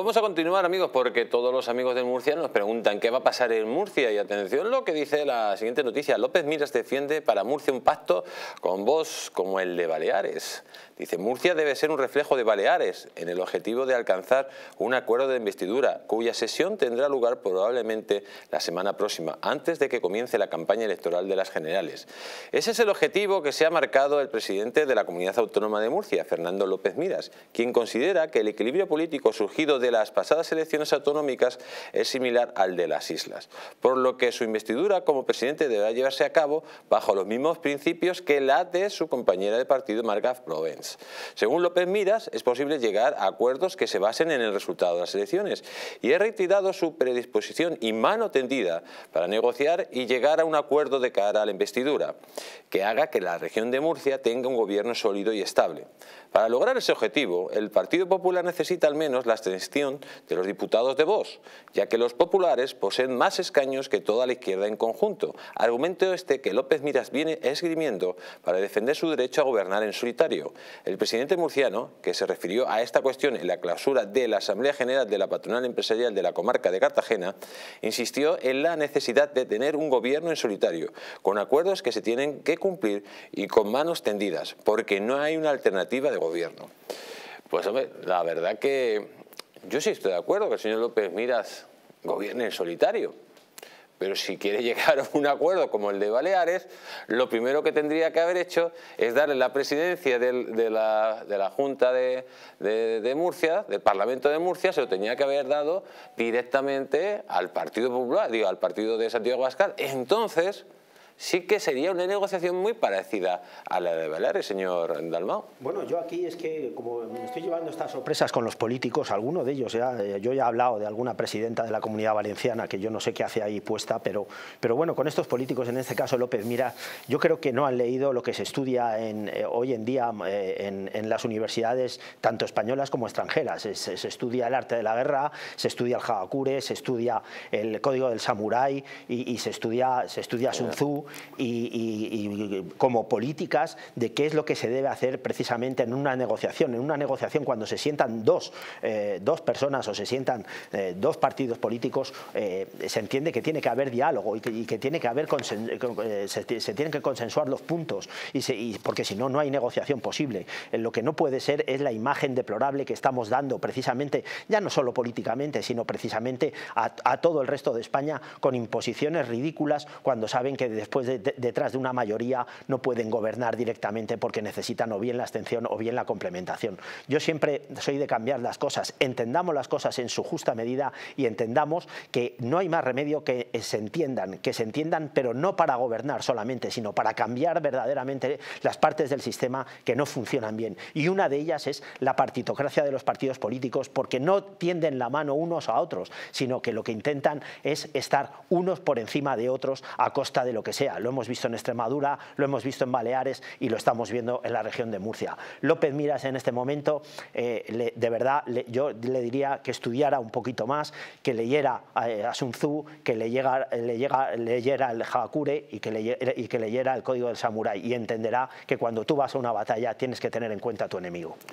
Vamos a continuar amigos porque todos los amigos de Murcia nos preguntan qué va a pasar en Murcia y atención lo que dice la siguiente noticia. López Miras defiende para Murcia un pacto con vos como el de Baleares. Dice Murcia debe ser un reflejo de Baleares en el objetivo de alcanzar un acuerdo de investidura cuya sesión tendrá lugar probablemente la semana próxima antes de que comience la campaña electoral de las generales. Ese es el objetivo que se ha marcado el presidente de la Comunidad Autónoma de Murcia, Fernando López Miras, quien considera que el equilibrio político surgido de de las pasadas elecciones autonómicas es similar al de las islas, por lo que su investidura como presidente deberá llevarse a cabo bajo los mismos principios que la de su compañera de partido Marga Provence. Según López Miras, es posible llegar a acuerdos que se basen en el resultado de las elecciones y he retirado su predisposición y mano tendida para negociar y llegar a un acuerdo de cara a la investidura, que haga que la región de Murcia tenga un gobierno sólido y estable. Para lograr ese objetivo, el Partido Popular necesita al menos la abstención de los diputados de Vox, ya que los populares poseen más escaños que toda la izquierda en conjunto, argumento este que López Miras viene esgrimiendo para defender su derecho a gobernar en solitario. El presidente murciano, que se refirió a esta cuestión en la clausura de la Asamblea General de la Patronal Empresarial de la Comarca de Cartagena, insistió en la necesidad de tener un gobierno en solitario, con acuerdos que se tienen que cumplir y con manos tendidas, porque no hay una alternativa de gobierno. Pues hombre, la verdad que yo sí estoy de acuerdo que el señor López Miras gobierne en solitario. Pero si quiere llegar a un acuerdo como el de Baleares, lo primero que tendría que haber hecho es darle la presidencia de, la, Junta de, Murcia, del Parlamento de Murcia, se lo tenía que haber dado directamente al Partido Popular, digo, al Partido de Santiago Abascal. Entonces, sí que sería una negociación muy parecida a la de Valer, señor Dalmao. Bueno, yo aquí es que como me estoy llevando estas sorpresas con los políticos, alguno de ellos, ya, eh, yo ya he hablado de alguna presidenta de la Comunidad Valenciana que yo no sé qué hace ahí puesta, pero, pero bueno, con estos políticos, en este caso López Mira, yo creo que no han leído lo que se estudia en, eh, hoy en día eh, en, las universidades, tanto españolas como extranjeras. Se, estudia el arte de la guerra, se estudia el Hagakure, se estudia el código del samurái y, y, se estudia, se estudia Sun Tzu, y, como políticas de qué es lo que se debe hacer precisamente en una negociación. En una negociación cuando se sientan dos, eh, dos personas o se sientan eh, dos partidos políticos, eh, se entiende que tiene que haber diálogo y que, tiene que haber se, tienen que consensuar los puntos y, porque si no, no hay negociación posible. Lo que no puede ser es la imagen deplorable que estamos dando precisamente, ya no solo políticamente, sino precisamente a, a todo el resto de España con imposiciones ridículas cuando saben que después pues, detrás de una mayoría no pueden gobernar directamente porque necesitan o bien la abstención o bien la complementación. Yo siempre soy de cambiar las cosas, entendamos las cosas en su justa medida y entendamos que no hay más remedio que se entiendan, que se entiendan pero no para gobernar solamente, sino para cambiar verdaderamente las partes del sistema que no funcionan bien. Y una de ellas es la partitocracia de los partidos políticos porque no tienden la mano unos a otros, sino que lo que intentan es estar unos por encima de otros a costa de lo que sea lo hemos visto en Extremadura, lo hemos visto en Baleares y lo estamos viendo en la región de Murcia. López Miras en este momento, eh, de verdad, yo le diría que estudiara un poquito más, que leyera eh, a Sun Tzu, que leyera el Hakure y que, y que leyera el Código del Samurái y entenderá que cuando tú vas a una batalla tienes que tener en cuenta a tu enemigo.